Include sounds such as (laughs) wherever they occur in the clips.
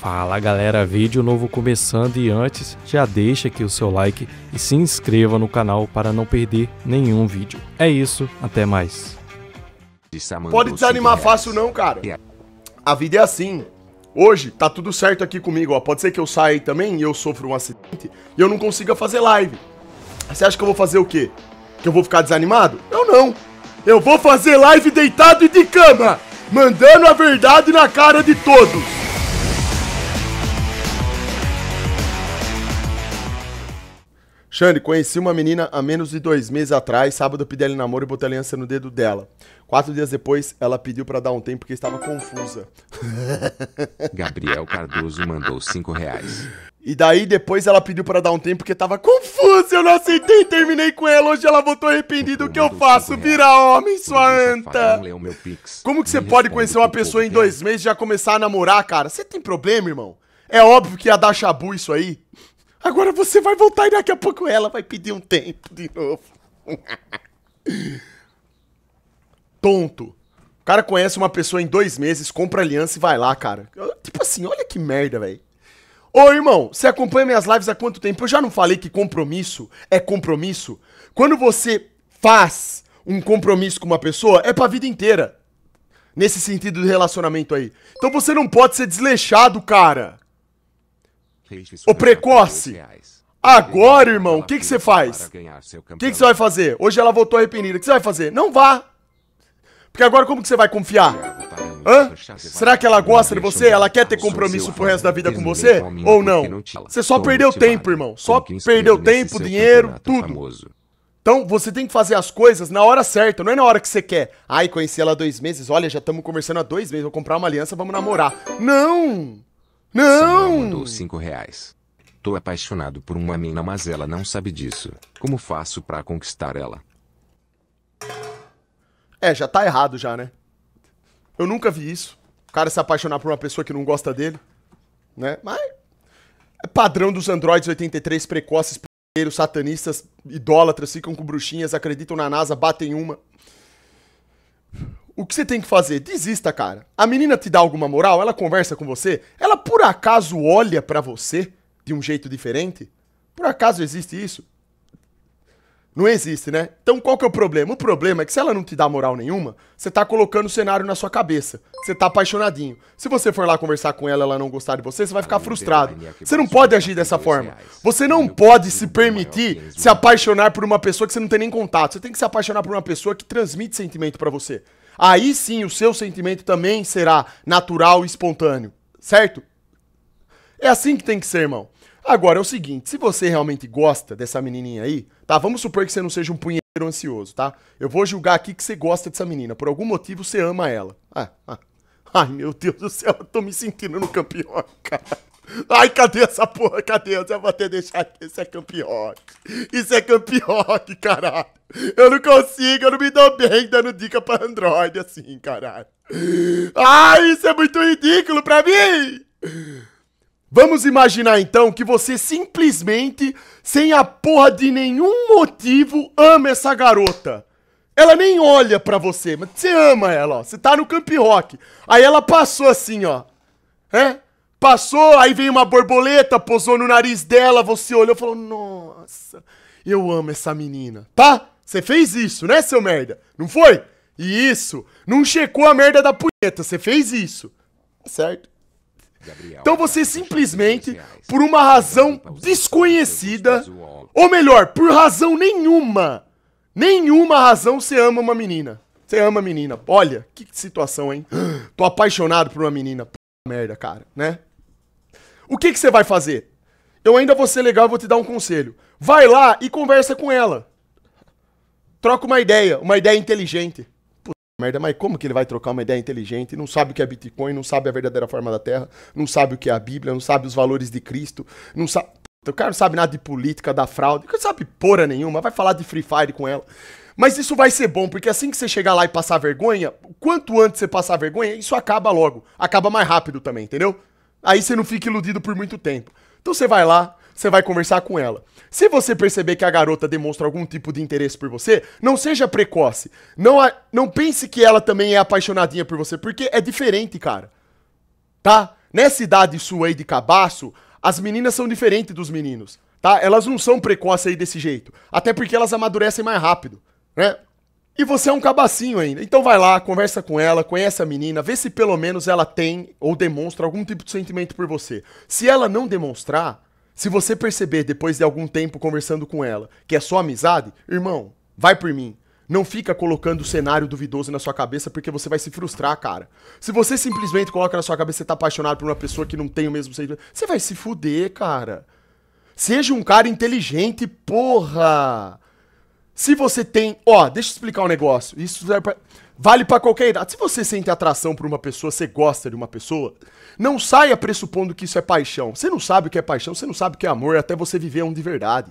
Fala galera, vídeo novo começando e antes já deixa aqui o seu like e se inscreva no canal para não perder nenhum vídeo. É isso, até mais. Pode desanimar fácil não, cara. A vida é assim. Hoje tá tudo certo aqui comigo, ó. Pode ser que eu saia aí também e eu sofra um acidente e eu não consiga fazer live. Você acha que eu vou fazer o quê? Que eu vou ficar desanimado? Eu não. Eu vou fazer live deitado e de cama, mandando a verdade na cara de todos. Xande, conheci uma menina há menos de dois meses atrás. Sábado eu pedi ela namoro e botei aliança no dedo dela. Quatro dias depois, ela pediu para dar um tempo porque estava confusa. (laughs) Gabriel Cardoso mandou cinco reais. E daí depois ela pediu para dar um tempo porque estava confusa, eu não aceitei, terminei com ela, hoje ela voltou arrependida, o que eu faço? Vira homem, sua anta! Como que você pode conhecer uma pessoa em dois meses e já começar a namorar, cara? Você tem problema, irmão? É óbvio que ia dar chabu isso aí. Agora você vai voltar e daqui a pouco ela vai pedir um tempo de novo. (laughs) Tonto. O cara conhece uma pessoa em dois meses, compra aliança e vai lá, cara. Tipo assim, olha que merda, velho. Ô, irmão, você acompanha minhas lives há quanto tempo? Eu já não falei que compromisso é compromisso? Quando você faz um compromisso com uma pessoa, é pra vida inteira. Nesse sentido de relacionamento aí. Então você não pode ser desleixado, cara. Ô precoce! Agora, irmão, o que, você faz? O que, que você vai fazer? Hoje ela voltou arrependida. O que você vai fazer? Não vá! Porque agora como que você vai confiar? Hã? Será que ela gosta de você? Ela quer ter compromisso pro resto da vida com você? Ou não? Você só perdeu tempo, irmão. Só perdeu tempo, dinheiro, tudo. Então, você tem que fazer as coisas na hora certa, não é na hora que você quer. Ai, conheci ela há dois meses, olha, já estamos conversando há dois meses, vou comprar uma aliança, vamos namorar. Não! Não! Samuel mandou cinco reais. Tô apaixonado por uma mina, mas ela não sabe disso. Como faço para conquistar ela? É, já tá errado já, né? Eu nunca vi isso. O cara se apaixonar por uma pessoa que não gosta dele, né? Mas é padrão dos androides 83 precoces, primeiros satanistas, idólatras, ficam com bruxinhas, acreditam na NASA, batem uma o que você tem que fazer? Desista, cara. A menina te dá alguma moral? Ela conversa com você? Ela por acaso olha para você de um jeito diferente? Por acaso existe isso? Não existe, né? Então qual que é o problema? O problema é que se ela não te dá moral nenhuma, você tá colocando o cenário na sua cabeça. Você tá apaixonadinho. Se você for lá conversar com ela e ela não gostar de você, você vai ficar ah, frustrado. Você não pode agir dessa forma. Você não pode se permitir se né? apaixonar por uma pessoa que você não tem nem contato. Você tem que se apaixonar por uma pessoa que transmite sentimento para você aí sim o seu sentimento também será natural e espontâneo, certo? É assim que tem que ser, irmão. Agora é o seguinte, se você realmente gosta dessa menininha aí, tá? Vamos supor que você não seja um punheiro ansioso, tá? Eu vou julgar aqui que você gosta dessa menina. Por algum motivo você ama ela. Ah, ah. Ai, meu Deus do céu, eu tô me sentindo no campeão, (laughs) cara. Ai, cadê essa porra? Cadê? Eu já vou até deixar aqui. Isso é campeão. Isso é campeão, caralho. Eu não consigo, eu não me dou bem dando dica pra Android assim, caralho. Ai, isso é muito ridículo pra mim! Vamos imaginar então que você simplesmente, sem a porra de nenhum motivo, ama essa garota. Ela nem olha pra você, mas você ama ela, ó. Você tá no camp rock. Aí ela passou assim, ó. É? Passou, aí veio uma borboleta, posou no nariz dela, você olhou e falou: Nossa, eu amo essa menina. Tá? Você fez isso, né, seu merda? Não foi? E isso, não checou a merda da punheta, você fez isso. Tá certo? Gabriel, então você simplesmente, por uma razão tá desconhecida, ou melhor, por razão nenhuma, nenhuma razão você ama uma menina. Você ama a menina. Olha, que situação, hein? (gasps) Tô apaixonado por uma menina. merda, cara, né? O que, que você vai fazer? Eu ainda vou ser legal e vou te dar um conselho. Vai lá e conversa com ela. Troca uma ideia, uma ideia inteligente. Puta merda, mas como que ele vai trocar uma ideia inteligente? Não sabe o que é Bitcoin, não sabe a verdadeira forma da Terra, não sabe o que é a Bíblia, não sabe os valores de Cristo, não sabe. Puta, o cara não sabe nada de política, da fraude, não sabe porra nenhuma, vai falar de Free Fire com ela. Mas isso vai ser bom, porque assim que você chegar lá e passar vergonha, quanto antes você passar vergonha, isso acaba logo. Acaba mais rápido também, entendeu? Aí você não fica iludido por muito tempo. Então você vai lá, você vai conversar com ela. Se você perceber que a garota demonstra algum tipo de interesse por você, não seja precoce. Não, a, não pense que ela também é apaixonadinha por você, porque é diferente, cara. Tá? Nessa idade sua aí de cabaço, as meninas são diferentes dos meninos, tá? Elas não são precoces aí desse jeito. Até porque elas amadurecem mais rápido, né? E você é um cabacinho ainda. Então vai lá, conversa com ela, conhece a menina, vê se pelo menos ela tem ou demonstra algum tipo de sentimento por você. Se ela não demonstrar, se você perceber depois de algum tempo conversando com ela que é só amizade, irmão, vai por mim. Não fica colocando o cenário duvidoso na sua cabeça porque você vai se frustrar, cara. Se você simplesmente coloca na sua cabeça que você tá apaixonado por uma pessoa que não tem o mesmo sentimento, você vai se fuder, cara. Seja um cara inteligente, porra! Se você tem. Ó, deixa eu explicar um negócio. Isso é vale para qualquer idade. Se você sente atração por uma pessoa, você gosta de uma pessoa, não saia pressupondo que isso é paixão. Você não sabe o que é paixão, você não sabe o que é amor, até você viver um de verdade.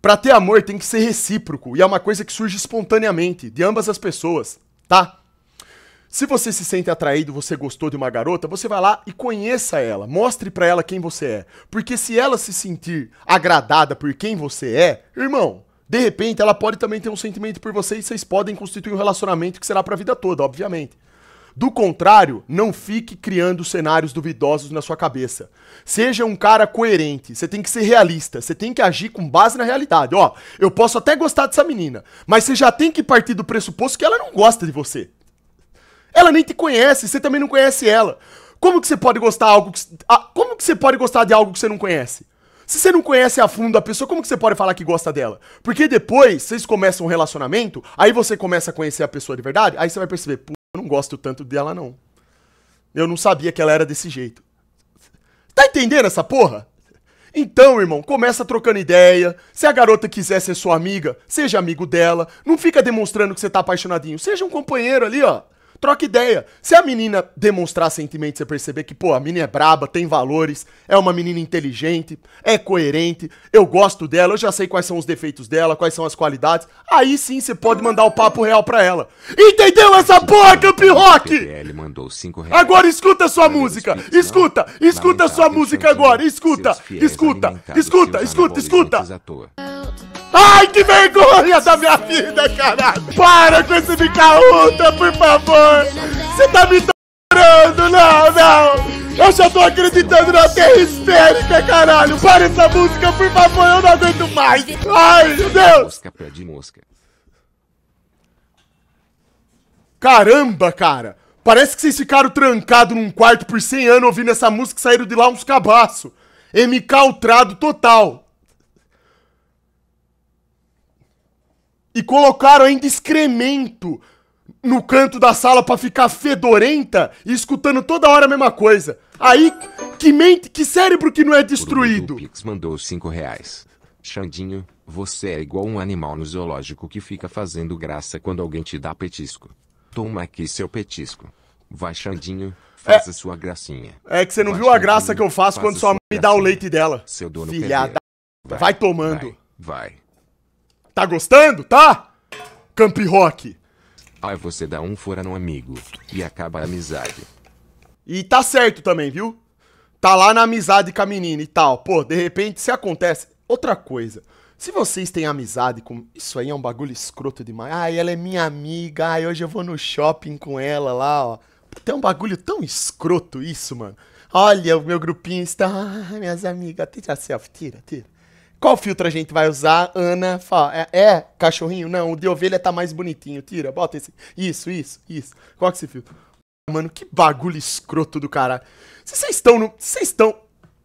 Pra ter amor tem que ser recíproco. E é uma coisa que surge espontaneamente, de ambas as pessoas, tá? Se você se sente atraído, você gostou de uma garota, você vai lá e conheça ela, mostre para ela quem você é. Porque se ela se sentir agradada por quem você é, irmão, de repente, ela pode também ter um sentimento por você e vocês podem constituir um relacionamento que será para a vida toda, obviamente. Do contrário, não fique criando cenários duvidosos na sua cabeça. Seja um cara coerente, você tem que ser realista, você tem que agir com base na realidade. Ó, eu posso até gostar dessa menina, mas você já tem que partir do pressuposto que ela não gosta de você. Ela nem te conhece, você também não conhece ela. Como que você pode gostar algo que, como que você pode gostar de algo que você não conhece? Se você não conhece a fundo a pessoa, como que você pode falar que gosta dela? Porque depois vocês começam um relacionamento, aí você começa a conhecer a pessoa de verdade, aí você vai perceber, pô, eu não gosto tanto dela não. Eu não sabia que ela era desse jeito. Tá entendendo essa porra? Então, irmão, começa trocando ideia. Se a garota quiser ser sua amiga, seja amigo dela. Não fica demonstrando que você tá apaixonadinho. Seja um companheiro ali, ó troca ideia. Se a menina demonstrar sentimentos, você perceber que, pô, a menina é braba, tem valores, é uma menina inteligente, é coerente, eu gosto dela, eu já sei quais são os defeitos dela, quais são as qualidades, aí sim você pode mandar o papo real pra ela. Entendeu essa porra, Camp Rock? Agora escuta sua música, escuta, escuta sua música agora, escuta, escuta, escuta, escuta, escuta. escuta. Ai, que vergonha da minha vida, caralho! Para com esse bicaúta, por favor! Você tá me torturando, não, não! Eu já tô acreditando na terra histérica, caralho! Para essa música, por favor, eu não aguento mais! Ai, meu Deus! de mosca. Caramba, cara! Parece que vocês ficaram trancados num quarto por 100 anos ouvindo essa música e saíram de lá uns cabaços! MK Ultrado total. e colocaram ainda excremento no canto da sala para ficar fedorenta e escutando toda hora a mesma coisa. Aí, que mente, que cérebro que não é destruído. O mandou cinco reais. Xandinho, você é igual um animal no zoológico que fica fazendo graça quando alguém te dá petisco. Toma aqui seu petisco. Vai, Xandinho, faça é, sua gracinha. É que você não vai, viu a graça que eu faço quando sua mãe me dá o leite dela. Seu dono Filhada. Vai, vai tomando. Vai. vai. Tá gostando, tá? Camp Rock. Aí você dá um fora no amigo e acaba a amizade. E tá certo também, viu? Tá lá na amizade com a menina e tal. Pô, de repente se acontece. Outra coisa. Se vocês têm amizade com. Isso aí é um bagulho escroto demais. Ai, ela é minha amiga. Ai, hoje eu vou no shopping com ela lá, ó. Tem é um bagulho tão escroto isso, mano. Olha, o meu grupinho está. Ai, minhas amigas. Tira selfie, tira, tira. Qual filtro a gente vai usar? Ana fala, é, é, cachorrinho? Não, o de ovelha tá mais bonitinho. Tira, bota esse. Isso, isso, isso. Qual é esse filtro? Mano, que bagulho escroto do caralho. Vocês estão no. Vocês estão.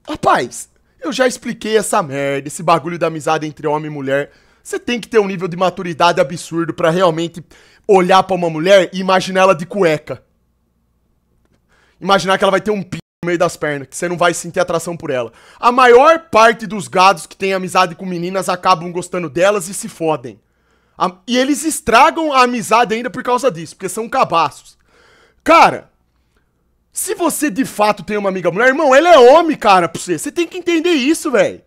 Rapaz, eu já expliquei essa merda, esse bagulho da amizade entre homem e mulher. Você tem que ter um nível de maturidade absurdo para realmente olhar para uma mulher e imaginar ela de cueca. Imaginar que ela vai ter um no meio das pernas, que você não vai sentir atração por ela. A maior parte dos gados que tem amizade com meninas acabam gostando delas e se fodem. A... E eles estragam a amizade ainda por causa disso, porque são cabaços. Cara, se você de fato tem uma amiga mulher, irmão, ela é homem, cara, pra você. Você tem que entender isso, velho.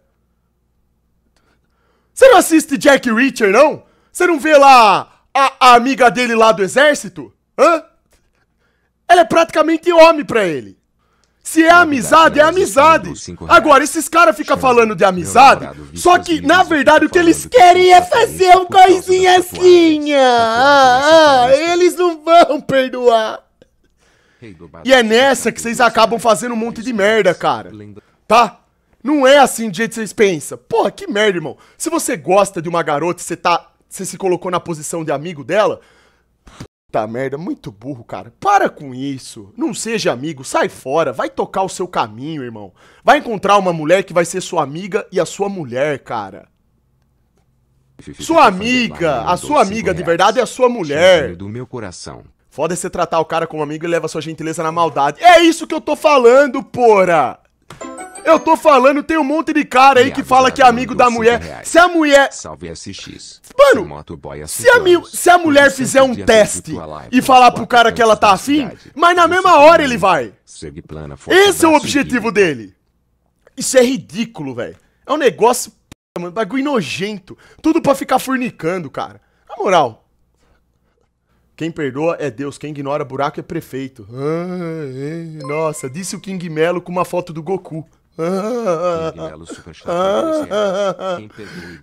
Você não assiste Jack Reacher, não? Você não vê lá a, a, amiga dele lá do exército? Hã? Ela é praticamente homem pra ele. Se é amizade, é amizade. Agora, esses caras ficam falando de amizade, só que, na verdade, o que eles querem é fazer um coisinha assim. Ah, ah eles não vão perdoar. E é nessa que vocês acabam fazendo um monte de merda, cara. Tá? Não é assim do jeito que vocês pensam. Porra, que merda, irmão. Se você gosta de uma garota e você tá. Você se colocou na posição de amigo dela, Tá merda, muito burro, cara. Para com isso. Não seja amigo, sai fora, vai tocar o seu caminho, irmão. Vai encontrar uma mulher que vai ser sua amiga e a sua mulher, cara. Sua amiga, a sua amiga de verdade é a sua mulher. Do meu coração. Foda-se é tratar o cara como amigo e leva sua gentileza na maldade. É isso que eu tô falando, porra! Eu tô falando, tem um monte de cara aí que fala que é amigo da mulher. Se a mulher. Salve SX. Mano, se a, mi... se a mulher fizer um teste e falar pro cara que ela tá afim, mas na mesma hora ele vai. Esse é o objetivo dele. Isso é ridículo, velho. É um negócio, mano, bagulho nojento. Tudo pra ficar fornicando, cara. Na moral. Quem perdoa é Deus, quem ignora buraco é prefeito. Ah, é. Nossa, disse o King Melo com uma foto do Goku.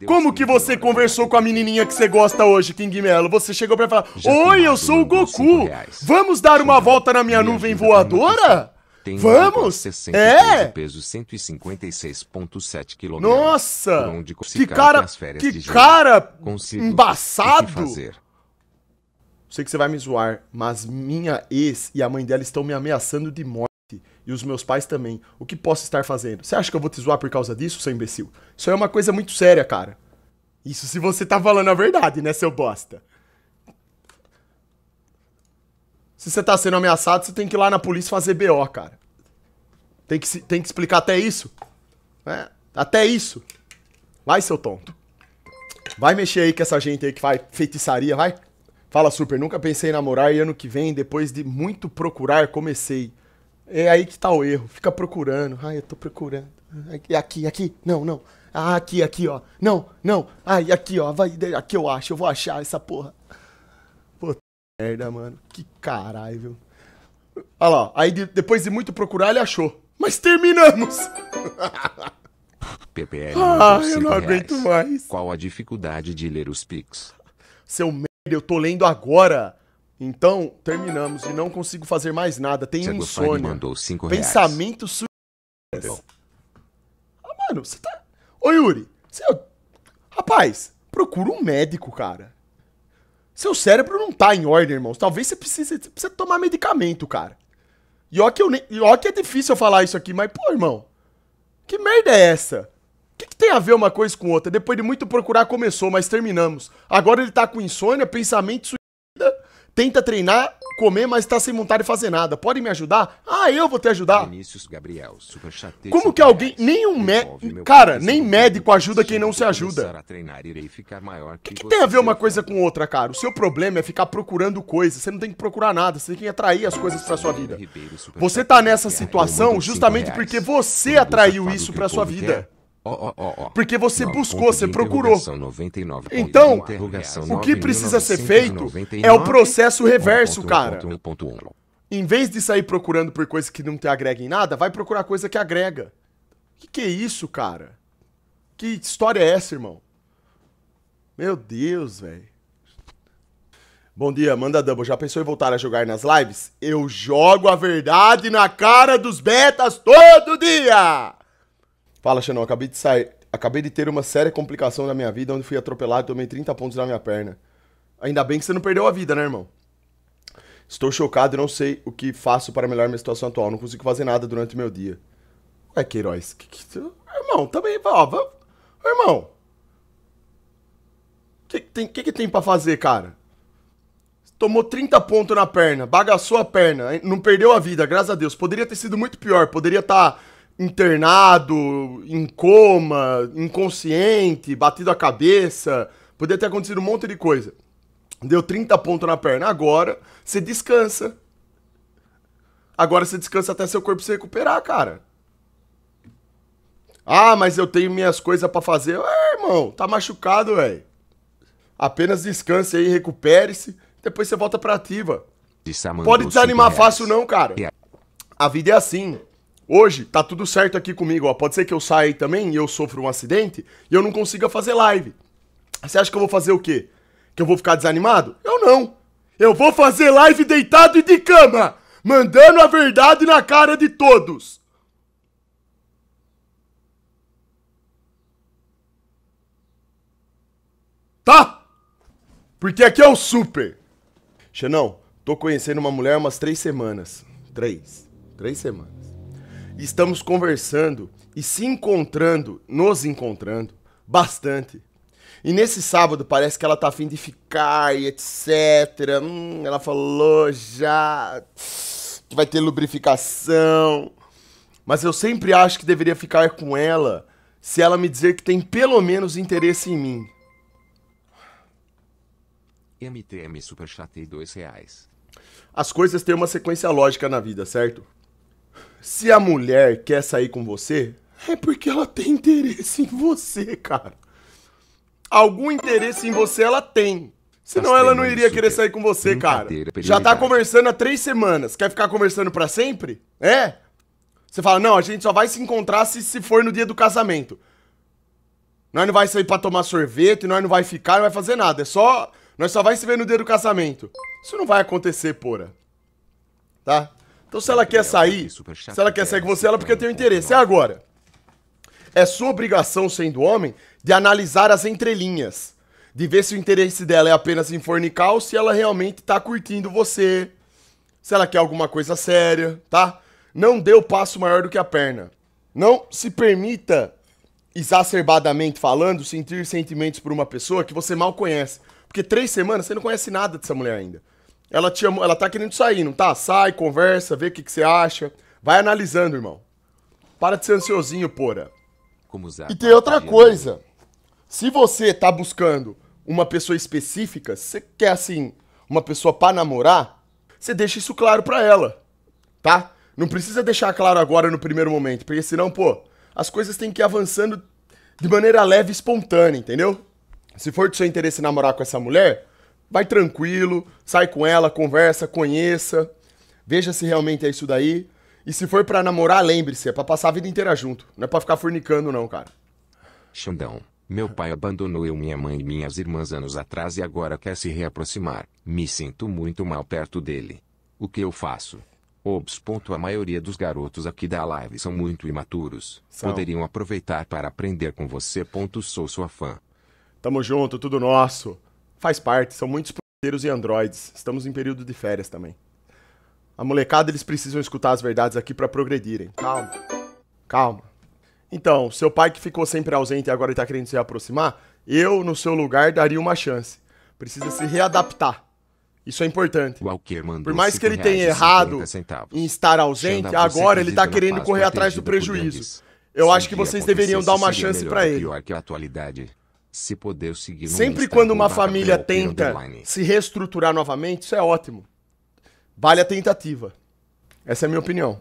Como que você conversou com a menininha que você gosta hoje, King Melo? Você chegou pra falar: Oi, eu sou o Goku! Vamos dar uma volta na minha nuvem voadora? Vamos? é. peso 156.7 Nossa! que cara, que cara embaçado! Sei que você vai me zoar, mas minha ex e a mãe dela estão me ameaçando de morte e os meus pais também. O que posso estar fazendo? Você acha que eu vou te zoar por causa disso, seu imbecil? Isso é uma coisa muito séria, cara. Isso se você tá falando a verdade, né, seu bosta? Se você tá sendo ameaçado, você tem que ir lá na polícia fazer BO, cara. Tem que, tem que explicar até isso. É, até isso. Vai, seu tonto. Vai mexer aí com essa gente aí que faz feitiçaria, vai. Fala, Super, nunca pensei em namorar e ano que vem, depois de muito procurar, comecei. É aí que tá o erro. Fica procurando. Ai, eu tô procurando. Aqui, aqui, aqui. Não, não. Ah, aqui, aqui, ó. Não, não. Ai, aqui, ó. Vai, aqui eu acho. Eu vou achar essa porra. Puta merda, mano. Que caralho, viu? Olha lá. Aí de, depois de muito procurar, ele achou. Mas terminamos. (laughs) PPL. Ah, eu não aguento reais. mais. Qual a dificuldade de ler os pics? Seu merda, eu tô lendo agora. Então, terminamos e não consigo fazer mais nada. Tem Thiago insônia. mandou cinco reais. Pensamento su... Ah, mano, você tá... Ô, Yuri, você... Rapaz, procura um médico, cara. Seu cérebro não tá em ordem, irmãos. Talvez você precise, você precise tomar medicamento, cara. E ó que, eu, e ó que é difícil eu falar isso aqui, mas, pô, irmão, que merda é essa? O que, que, tem a ver uma coisa com outra? Depois de muito procurar, começou, mas terminamos. Agora ele tá com insônia, pensamento Tenta treinar, comer, mas tá sem vontade de fazer nada. Pode me ajudar? Ah, eu vou te ajudar. Vinícius Gabriel, super Como que alguém, nem um médico, cara, nem médico ajuda quem não se ajuda. O que, que tem a ver uma coisa com outra, cara? O seu problema é ficar procurando coisas. Você não tem que procurar nada, você tem que atrair as coisas para sua vida. Você tá nessa é situação justamente porque você atraiu isso para sua vida. Oh, oh, oh, Porque você Nova buscou, você procurou. 99, então, o que precisa ser feito 99, é o processo reverso, 1. cara. 1. 1. Em vez de sair procurando por coisa que não te agrega em nada, vai procurar coisa que agrega. Que que é isso, cara? Que história é essa, irmão? Meu Deus, velho. Bom dia, manda double. Já pensou em voltar a jogar nas lives? Eu jogo a verdade na cara dos betas todo dia! Fala, Xanon, acabei de sair. Acabei de ter uma séria complicação na minha vida, onde fui atropelado e tomei 30 pontos na minha perna. Ainda bem que você não perdeu a vida, né, irmão? Estou chocado e não sei o que faço para melhorar minha situação atual. Não consigo fazer nada durante o meu dia. Ué, Queiroz, que, que, irmão, também, ó, vamos, irmão. O que, tem, que, que tem pra fazer, cara? Tomou 30 pontos na perna, bagaçou a perna, não perdeu a vida, graças a Deus. Poderia ter sido muito pior, poderia estar tá internado, em coma, inconsciente, batido a cabeça. Podia ter acontecido um monte de coisa. Deu 30 pontos na perna. Agora você descansa. Agora você descansa até seu corpo se recuperar, cara. Ah, mas eu tenho minhas coisas para fazer. É, irmão, tá machucado, velho. Apenas descanse aí, recupere-se. Depois você volta pra ativa. Pode desanimar fácil, não, cara. A vida é assim. Hoje tá tudo certo aqui comigo, ó. Pode ser que eu saia também e eu sofra um acidente e eu não consiga fazer live. Você acha que eu vou fazer o quê? Que eu vou ficar desanimado? Eu não. Eu vou fazer live deitado e de cama, mandando a verdade na cara de todos. Tá? Porque aqui é o super. Xenão, tô conhecendo uma mulher umas três semanas. Três. Três semanas estamos conversando e se encontrando, nos encontrando bastante. E nesse sábado parece que ela tá afim de ficar e etc. Hum, ela falou já que vai ter lubrificação. Mas eu sempre acho que deveria ficar com ela se ela me dizer que tem pelo menos interesse em mim. MTM Superchat e dois reais. As coisas têm uma sequência lógica na vida, certo? Se a mulher quer sair com você, é porque ela tem interesse em você, cara. Algum interesse em você ela tem. Senão ela não iria querer é sair com você, cara. Já tá conversando há três semanas. Quer ficar conversando para sempre? É? Você fala, não, a gente só vai se encontrar se, se for no dia do casamento. Nós não vai sair pra tomar sorvete, nós não vai ficar, não vai fazer nada. É só. Nós só vai se ver no dia do casamento. Isso não vai acontecer, porra. Tá? Então se ela quer sair, se ela quer sair com você, ela porque tem um interesse. É agora. É sua obrigação, sendo homem, de analisar as entrelinhas. De ver se o interesse dela é apenas em fornicar ou se ela realmente tá curtindo você. Se ela quer alguma coisa séria, tá? Não dê o passo maior do que a perna. Não se permita, exacerbadamente falando, sentir sentimentos por uma pessoa que você mal conhece. Porque três semanas você não conhece nada dessa mulher ainda. Ela, te ela tá querendo sair, não tá? Sai, conversa, vê o que, que você acha. Vai analisando, irmão. Para de ser ansiosinho, porra. e tá tem outra né? coisa. Se você tá buscando uma pessoa específica, se você quer, assim, uma pessoa para namorar, você deixa isso claro pra ela, tá? Não precisa deixar claro agora no primeiro momento, porque senão, pô, as coisas têm que ir avançando de maneira leve e espontânea, entendeu? Se for do seu interesse namorar com essa mulher, vai tranquilo, sai com ela, conversa, conheça, veja se realmente é isso daí. E se for para namorar, lembre-se, é pra passar a vida inteira junto. Não é pra ficar fornicando, não, cara. Xandão, meu pai abandonou eu, minha mãe e minhas irmãs anos atrás e agora quer se reaproximar. Me sinto muito mal perto dele. O que eu faço? Obs. A maioria dos garotos aqui da live são muito imaturos. São. Poderiam aproveitar para aprender com você. Sou sua fã. Tamo junto, tudo nosso. Faz parte, são muitos produteiros e androides. Estamos em período de férias também. A molecada, eles precisam escutar as verdades aqui para progredirem. Calma. Calma. Então, seu pai que ficou sempre ausente e agora está querendo se aproximar, eu, no seu lugar, daria uma chance. Precisa se readaptar. Isso é importante. Por mais que ele tenha errado em estar ausente, agora ele está querendo correr atrás do prejuízo. Eu acho que vocês deveriam dar uma chance para ele. Pior que a atualidade se poder seguir. Sempre Insta, quando uma família tenta se reestruturar novamente, isso é ótimo. Vale a tentativa. Essa é a minha opinião.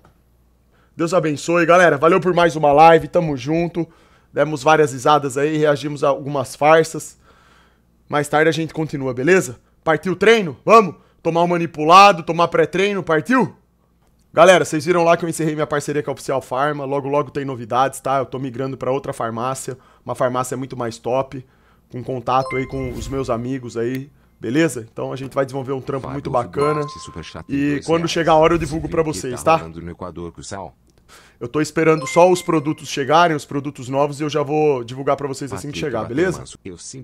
Deus abençoe, galera. Valeu por mais uma live. Tamo junto. Demos várias risadas aí, reagimos a algumas farsas. Mais tarde a gente continua, beleza? Partiu o treino? Vamos! Tomar o um manipulado, tomar pré-treino, partiu? Galera, vocês viram lá que eu encerrei minha parceria com a Oficial Farma. Logo, logo tem novidades, tá? Eu tô migrando para outra farmácia, uma farmácia muito mais top, com contato aí com os meus amigos aí, beleza? Então a gente vai desenvolver um trampo Fábio muito bacana. Duarte, é e quando reais. chegar a hora eu divulgo para vocês, tá? tá? No Equador, com sal. Eu tô esperando só os produtos chegarem, os produtos novos, e eu já vou divulgar para vocês assim que chegar, beleza?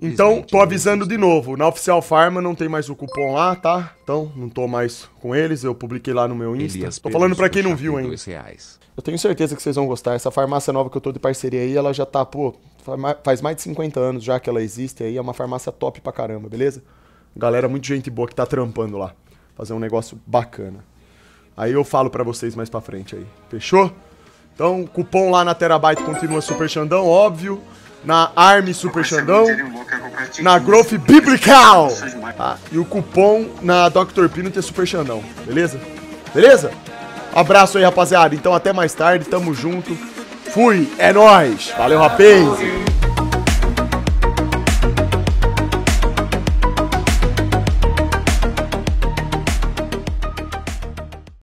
Então, tô avisando de novo. Na Oficial Pharma não tem mais o cupom lá, tá? Então, não tô mais com eles. Eu publiquei lá no meu Insta. Tô falando para quem não viu hein? Eu tenho certeza que vocês vão gostar. Essa farmácia nova que eu tô de parceria aí, ela já tá, pô, faz mais de 50 anos já que ela existe aí. É uma farmácia top pra caramba, beleza? Galera, muito gente boa que tá trampando lá. Fazer um negócio bacana. Aí eu falo para vocês mais pra frente aí. Fechou? Então, cupom lá na Terabyte continua Super Xandão, óbvio. Na Army Super Xandão. Na Growth Biblical. Tá? E o cupom na Dr. Pino é Super Xandão, beleza? Beleza? Abraço aí, rapaziada. Então, até mais tarde. Tamo junto. Fui. É nóis. Valeu, rapaz.